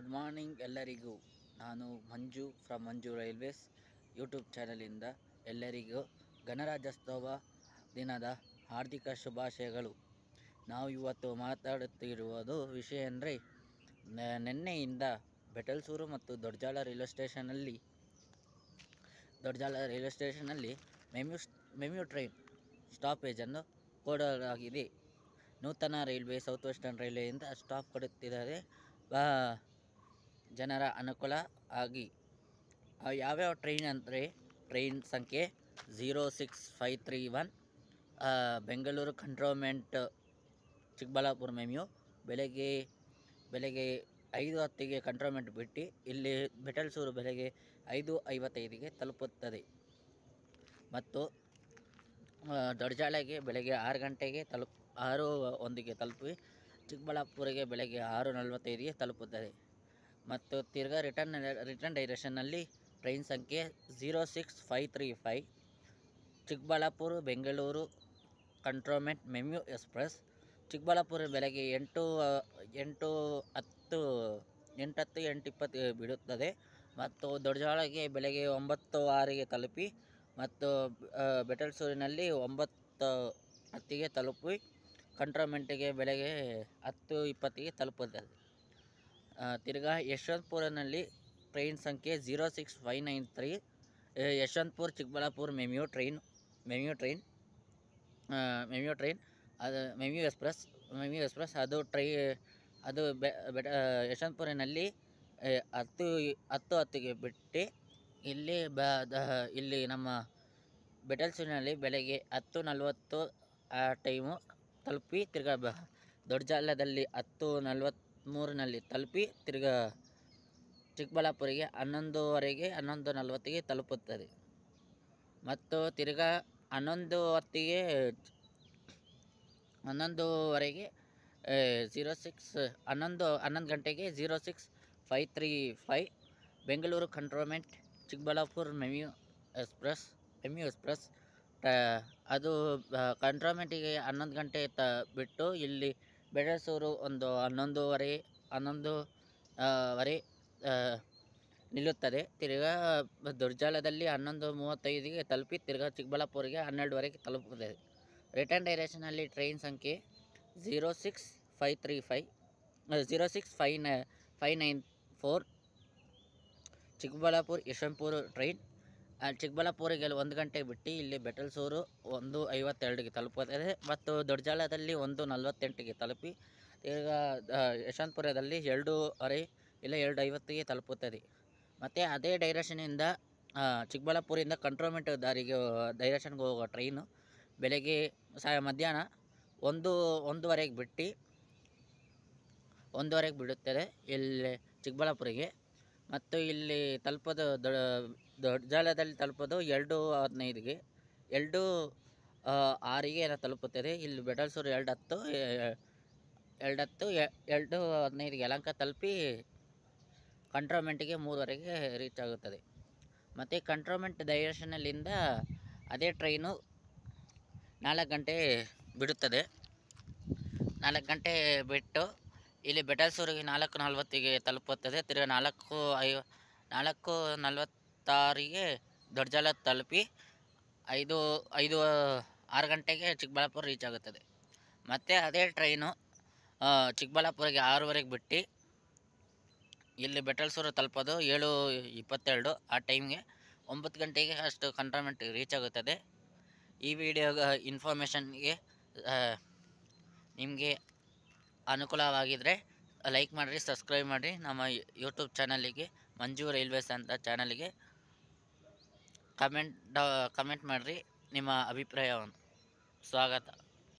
good morning ಎಲ್ಲರಿಗೂ ನಾನು Manju from Manju railways YouTube ಚಾನಲಿಂದ ಎಲ್ಲರಿಗೂ ಗಣರಾಜ್ಯೋತ್ಸವ ದಿನದ ಹಾರ್ದಿಕ ಶುಭಾಶಯಗಳು ನಾವು ಇವತ್ತು ಮಾತಾಡುತ್ತಿರುವುದು ವಿಷಯ ಅಂದರೆ ನಿನ್ನೆಯಿಂದ ಬೆಟಲ್ಸೂರು ಮತ್ತು ದೊಡ್ಜಾಲ ರೈಲ್ವೆ ಸ್ಟೇಷನಲ್ಲಿ ದೊಡ್ಜಾಲ ರೈಲ್ವೆ ಸ್ಟೇಷನಲ್ಲಿ ಮೆಮ್ಯು ಮೆಮ್ಯು ಟ್ರೈನ್ ಸ್ಟಾಪೇಜನ್ನು ಕೊಡಲಾಗಿದೆ ನೂತನ ರೈಲ್ವೆ ಸೌತ್ ವೆಸ್ಟರ್ನ್ ರೈಲ್ವೆಯಿಂದ ಸ್ಟಾಪ್ ಕೊಡುತ್ತಿದ್ದಾರೆ ಜನರ ಅನುಕೂಲ ಆಗಿ ಯಾವ್ಯಾವ ಟ್ರೈನ್ ಅಂದರೆ ಟ್ರೈನ್ ಸಂಖ್ಯೆ zero six five three one Bengaluru cantonment Chikkaballapur MEMU ಬೆಳಗ್ಗೆ ಬೆಳಗ್ಗೆ ಐದು ಹತ್ತಿಗೆ ಕಂಟ್ರೋಮೆಂಟ್ ಬಿಟ್ಟು ಇಲ್ಲಿ ಬೆಟಲ್ಸೂರು ಬೆಳಗ್ಗೆ ಐದು ಐವತ್ತೈದಿಗೆ ತಲುಪುತ್ತದೆ ಮತ್ತು ದೊಡ್ಡಜಾಳೆಗೆ ಬೆಳಗ್ಗೆ ಆರು ಗಂಟೆಗೆ ತಲುಪ್ ಆರು ಒಂದಿಗೆ ತಲುಪಿ ಚಿಕ್ಕಬಳ್ಳಾಪುರಿಗೆ ಬೆಳಗ್ಗೆ ಆರು ನಲವತ್ತೈದಿಗೆ ತಲುಪುತ್ತದೆ ಮತ್ತು ತಿರ್ಗಾ ರಿಟರ್ನ್ ರಿಟರ್ನ್ ಡೈರೆಕ್ಷನ್ನಲ್ಲಿ ಟ್ರೈನ್ ಸಂಖ್ಯೆ zero six five three five Chikkaballapur Bengaluru cantonment MEMU express Chikkaballapur ಬೆಳಗ್ಗೆ ಎಂಟು ಎಂಟು ಹತ್ತು ಎಂಟು ಹತ್ತು ಎಂಟು ಇಪ್ಪತ್ತು ಬಿಡುತ್ತದೆ ಮತ್ತು ದೊಡ್ಡಜಾಳಗೆ ಬೆಳಗ್ಗೆ ಒಂಬತ್ತು ಆರಿಗೆ ತಲುಪಿ ಮತ್ತು ಬೆಟಲ್ಸೂರಿನಲ್ಲಿ ಒಂಬತ್ತು ಹತ್ತಿಗೆ ತಲುಪಿ ಕಂಟ್ರೋಮೆಂಟಿಗೆ ಬೆಳಗ್ಗೆ ಹತ್ತು ಇಪ್ಪತ್ತಿಗೆ ತಲುಪುತ್ತದೆ ತಿರ್ಗಾ ಯಶವಂತಪುರನಲ್ಲಿ ಟ್ರೈನ್ ಸಂಖ್ಯೆ zero six five nine three Yeshwantpur Chikkaballapur MEMU train MEMU train MEMU train ಅದು ಮೆಮ್ಯೂ ಎಕ್ಸ್ಪ್ರೆಸ್ ಮೆಮ್ಯೂ ಎಕ್ಸ್ಪ್ರೆಸ್ ಅದು ಟ್ರೈ ಅದು ಬೆಟ ಯಶವಂತಪುರನಲ್ಲಿ ಹತ್ತು ಹತ್ತು ಹತ್ತಿಗೆ ಬಿಟ್ಟು ಇಲ್ಲಿ ಬ ಇಲ್ಲಿ ನಮ್ಮ ಬೆಟಲ್ಸೂರಿನಲ್ಲಿ ಬೆಳಗ್ಗೆ ಹತ್ತು ನಲವತ್ತು ಆ ಟೈಮು ತಲುಪಿ ತಿರ್ಗಾ ಬ ದೊಡ್ಡ ಜಾಲದಲ್ಲಿ ಹತ್ತು ನಲ್ವತ್ತು ಮೂರನಲ್ಲಿ ತಲುಪಿ ತಿರ್ಗಾ ಚಿಕ್ಕಬಳ್ಳಾಪುರಿಗೆ ಹನ್ನೊಂದುವರೆಗೆ ಹನ್ನೊಂದು ನಲವತ್ತಿಗೆ ತಲುಪುತ್ತದೆ ಮತ್ತು ತಿರ್ಗಾ ಹನ್ನೊಂದು ಹೊತ್ತಿಗೆ ಹನ್ನೊಂದುವರೆಗೆ ಝೀರೋ ಸಿಕ್ಸ್ ಹನ್ನೊಂದು ಹನ್ನೊಂದು ಗಂಟೆಗೆ zero six five three five Bengaluru cantonment Chikkaballapur MEMU express MEMU express ಅದು ಕಂಟ್ರೋನ್ಮೆಂಟಿಗೆ ಹನ್ನೊಂದು ಗಂಟೆ ತ ಬಿಟ್ಟು ಇಲ್ಲಿ ಬೆಡಸೂರು ಒಂದು ಹನ್ನೊಂದುವರೆ ಹನ್ನೊಂದು ಹನ್ನೊಂದುವರೆ ನಿಲ್ಲುತ್ತದೆ ತಿರ್ಗಾ ದುರ್ಜಾಲದಲ್ಲಿ ಹನ್ನೊಂದು ಮೂವತ್ತೈದಿಗೆ ತಲುಪಿ ತಿರ್ಗಾ ಚಿಕ್ಕಬಳ್ಳಾಪುರಿಗೆ ಹನ್ನೆರಡುವರೆಗೆ ತಲುಪುತ್ತದೆ ರಿಟರ್ನ್ ಡೈರೆಕ್ಷನಲ್ಲಿ ಟ್ರೈನ್ ಸಂಖ್ಯೆ zero six five three five zero six five ನ five nine four Chikkaballapura Yeshwantpur train ಚಿಕ್ಕಬಳ್ಳಾಪುರಿಗೆ ಒಂದು ಗಂಟೆಗೆ ಬಿಟ್ಟು ಇಲ್ಲಿ ಬೆಟಲ್ಸೂರು ಒಂದು ಐವತ್ತೆರಡಿಗೆ ತಲುಪುತ್ತದೆ ಮತ್ತು ದೊಡ್ಡಜಾಲದಲ್ಲಿ ಒಂದು ನಲವತ್ತೆಂಟಿಗೆ ತಲುಪಿ ಈಗ ಯಶವಂತಪುರದಲ್ಲಿ ಎರಡೂವರೆ ಇಲ್ಲ ಎರಡು ಐವತ್ತಿಗೆ ತಲುಪುತ್ತದೆ ಮತ್ತು ಅದೇ ಡೈರೆಕ್ಷನಿಂದ ಚಿಕ್ಕಬಳ್ಳಾಪುರಿಂದ ಕಂಟ್ರೋಮೆಂಟ್ ದಾರಿಗೆ ಡೈರೆಕ್ಷನ್ಗೆ ಹೋಗೋ ಟ್ರೈನು ಬೆಳಗ್ಗೆ ಸ ಮಧ್ಯಾಹ್ನ ಒಂದು ಒಂದೂವರೆಗೆ ಬಿಟ್ಟು ಒಂದೂವರೆಗೆ ಬಿಡುತ್ತದೆ ಇಲ್ಲಿ ಚಿಕ್ಕಬಳ್ಳಾಪುರಿಗೆ ಮತ್ತು ಇಲ್ಲಿ ತಲುಪೋದು ದೊ ದೊಡ್ಡ ಜಾಲದಲ್ಲಿ ತಲುಪೋದು ಎರಡು ಹದಿನೈದಿಗೆ ಎರಡು ಆರಿಗೆ ಏನೋ ತಲುಪುತ್ತದೆ ಇಲ್ಲಿ ಬೆಟಲ್ಸೂರು ಎರಡು ಹತ್ತು ಎರಡು ಹತ್ತು ಎರಡು ಹದಿನೈದಿಗೆ ಎಲಂಕ ತಲುಪಿ ಕಂಟ್ರೋಮೆಂಟ್ಗೆ ಮೂರುವರೆಗೆ ರೀಚ್ ಆಗುತ್ತದೆ ಮತ್ತು ಕಂಟ್ರೋಮೆಂಟ್ ಡೈರೆಕ್ಷನಲ್ಲಿಂದ ಅದೇ ಟ್ರೈನು ನಾಲ್ಕು ಗಂಟೆ ಬಿಡುತ್ತದೆ ನಾಲ್ಕು ಗಂಟೆ ಬಿಟ್ಟು ಇಲ್ಲಿ ಬೆಟಲ್ಸೂರಿಗೆ ನಾಲ್ಕು ನಲ್ವತ್ತಿಗೆ ತಲುಪುತ್ತದೆ ತಿರ್ಗಿ ನಾಲ್ಕು ಐವ ನಾಲ್ಕು ನಲ್ವತ್ತು ಹತ್ತಾರಿಗೆ ದೊಡ್ಡಜಲ ತಲುಪಿ ಐದು ಐದು ಆರು ಗಂಟೆಗೆ ಚಿಕ್ಕಬಳ್ಳಾಪುರ ರೀಚ್ ಆಗುತ್ತದೆ ಮತ್ತು ಅದೇ ಟ್ರೈನು ಚಿಕ್ಕಬಳ್ಳಾಪುರಿಗೆ ಆರೂವರೆಗೆ ಬಿಟ್ಟು ಇಲ್ಲಿ ಬೆಟಲ್ಸೂರು ತಲುಪೋದು ಏಳು ಇಪ್ಪತ್ತೆರಡು ಆ ಟೈಮ್ಗೆ ಒಂಬತ್ತು ಗಂಟೆಗೆ ಅಷ್ಟು ಕಂಟೋನ್ಮೆಂಟ್ ರೀಚ್ ಆಗುತ್ತದೆ ಈ ವಿಡಿಯೋ ಇನ್ಫಾರ್ಮೇಷನ್ಗೆ ನಿಮಗೆ ಅನುಕೂಲವಾಗಿದ್ದರೆ ಲೈಕ್ ಮಾಡಿರಿ ಸಬ್ಸ್ಕ್ರೈಬ್ ಮಾಡಿರಿ ನಮ್ಮ ಯೂಟ್ಯೂಬ್ ಚಾನಲಿಗೆ ಮಂಜು ರೈಲ್ವೇಸ್ ಅಂತ ಚಾನಲಿಗೆ ಕಮೆಂಟ್ ಕಮೆಂಟ್ ಮಾಡಿರಿ ನಿಮ್ಮ ಅಭಿಪ್ರಾಯವನ್ನು ಸ್ವಾಗತ